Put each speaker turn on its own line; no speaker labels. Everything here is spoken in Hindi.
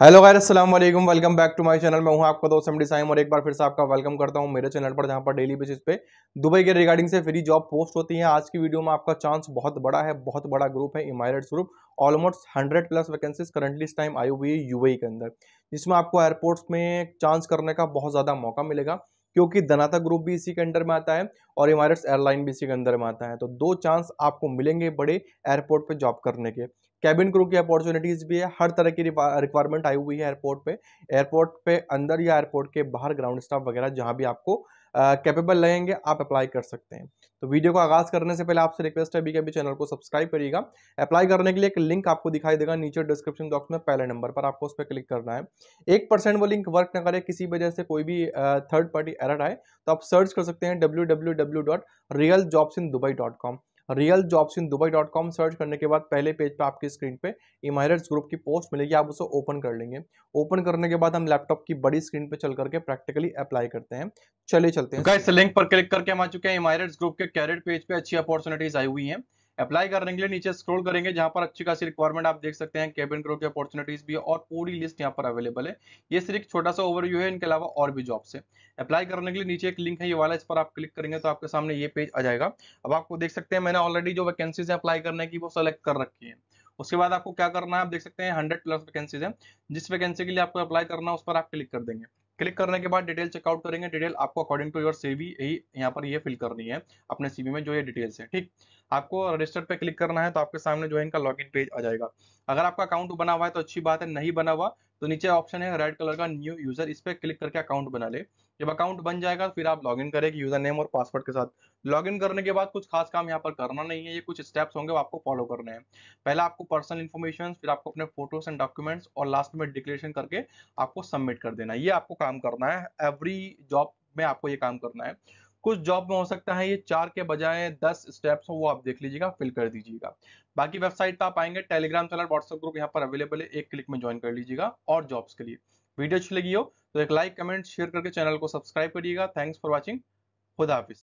हेलो गायर Aslam welcome back to my channel मैं हूं आपका दोस्त एम डिसाइम और एक बार फिर से आपका वेलकम करता हूं मेरे चैनल पर जहां पर डेली बेसिस पे दुबई के रिगार्डिंग से फ्री जॉब पोस्ट होती है आज की वीडियो में आपका चांस बहुत बड़ा है बहुत बड़ा ग्रुप है Emirates group almost hundred plus vacancies currently इस टाइम आई हुई है यूएई e के अंदर जिसमें आपको एयरपोर्ट्स में चांस करने का बहुत ज़्यादा मौका मिलेगा क्योंकि दनाता ग्रुप भी इसी के अंडर में आता है और इमारेट्स एयरलाइन भी इसी के अंदर में आता है तो दो चांस आपको मिलेंगे बड़े एयरपोर्ट पे जॉब करने के कैबिन क्रू की अपॉर्चुनिटीज़ भी है हर तरह की रिक्वायरमेंट आई हुई है एयरपोर्ट पे एयरपोर्ट पे अंदर या एयरपोर्ट के बाहर ग्राउंड स्टाफ वगैरह जहाँ भी आपको कैपेबल uh, लगेंगे आप अप्लाई कर सकते हैं तो वीडियो को आगाज़ करने से पहले आपसे रिक्वेस्ट है अभी के अभी चैनल को सब्सक्राइब करिएगा अप्लाई करने के लिए एक लिंक आपको दिखाई देगा नीचे डिस्क्रिप्शन बॉक्स में पहले नंबर पर आपको उस पर क्लिक करना है एक परसेंट वो लिंक वर्क न करे किसी वजह से कोई भी थर्ड पार्टी एरर आए तो आप सर्च कर सकते हैं W www.realjobsindubai.com real jobs in Dubai dot com search करने के बाद पहले पेज पर आपकी स्क्रीन पे इमारेट्स ग्रुप की पोस्ट मिलेगी आप उसे ओपन कर लेंगे ओपन करने के बाद हम लैपटॉप की बड़ी स्क्रीन पे चल करके प्रैक्टिकली अप्लाई करते हैं चले चलते हैं तो लिंक पर क्लिक करके हम आ चुके हैं इमारेट्स ग्रुप के कैरेट पेज पे अच्छी अपॉर्चुनिटीज आई हुई हैं अप्लाई करने के लिए नीचे स्क्रॉल करेंगे जहां पर अच्छी खासी रिक्वायरमेंट आप देख सकते हैं केबिन क्रू की अपॉर्चुनिटीज भी और पूरी लिस्ट यहाँ पर अवेलेबल है ये सिर्फ छोटा सा ओवरव्यू है इनके अलावा और भी जॉब्स है अप्लाई करने के लिए नीचे एक लिंक है ये वाला इस पर आप क्लिक करेंगे तो आपके सामने ये पेज आ जाएगा अब आपको देख सकते हैं मैंने ऑलरेडी जो वैकेंसीज है अप्लाई करने की वो सेलेक्ट कर रखी है उसके बाद आपको क्या करना है आप देख सकते हैं हंड्रेड प्लस वैकेंसीज है जिस वैकेंसी के लिए आपको अप्लाई करना है उस पर आप क्लिक कर देंगे क्लिक करने के बाद डिटेल चेकआउट करेंगे डिटेल आपको अकॉर्डिंग टू योर सीवी यही यहाँ पर ये फिल करनी है अपने सीवी में जो ये डिटेल्स है ठीक आपको रजिस्टर पे क्लिक करना है तो आपके सामने जो है इनका लॉगिन पेज आ जाएगा अगर आपका अकाउंट बना हुआ है तो अच्छी बात है नहीं बना हुआ तो नीचे ऑप्शन है रेड कलर का न्यू यूजर इस पर क्लिक करके अकाउंट बना ले जब अकाउंट बन जाएगा फिर आप लॉग इन करेंगे यूजर नेम और पासवर्ड के साथ लॉग इन करने के बाद कुछ खास काम यहाँ पर करना नहीं है ये कुछ स्टेप्स होंगे आपको फॉलो करने हैं पहला आपको पर्सनल इन्फॉर्मेशन फिर आपको अपने फोटोज एंड डॉक्यूमेंट्स और लास्ट में डिक्लेरेशन करके आपको सबमिट कर देना ये आपको काम करना है एवरी जॉब में आपको ये काम करना है कुछ जॉब में हो सकता है ये चार के बजाय दस स्टेप्स हो वो आप देख लीजिएगा फिल कर दीजिएगा बाकी वेबसाइट पर तो आप आएंगे टेलीग्राम चैनल व्हाट्सएप ग्रुप यहाँ पर अवेलेबल है एक क्लिक में ज्वाइन कर लीजिएगा और जॉब्स के लिए वीडियो अच्छी लगी हो तो एक लाइक कमेंट शेयर करके चैनल को सब्सक्राइब करिएगा थैंक्स फॉर वॉचिंग खुदा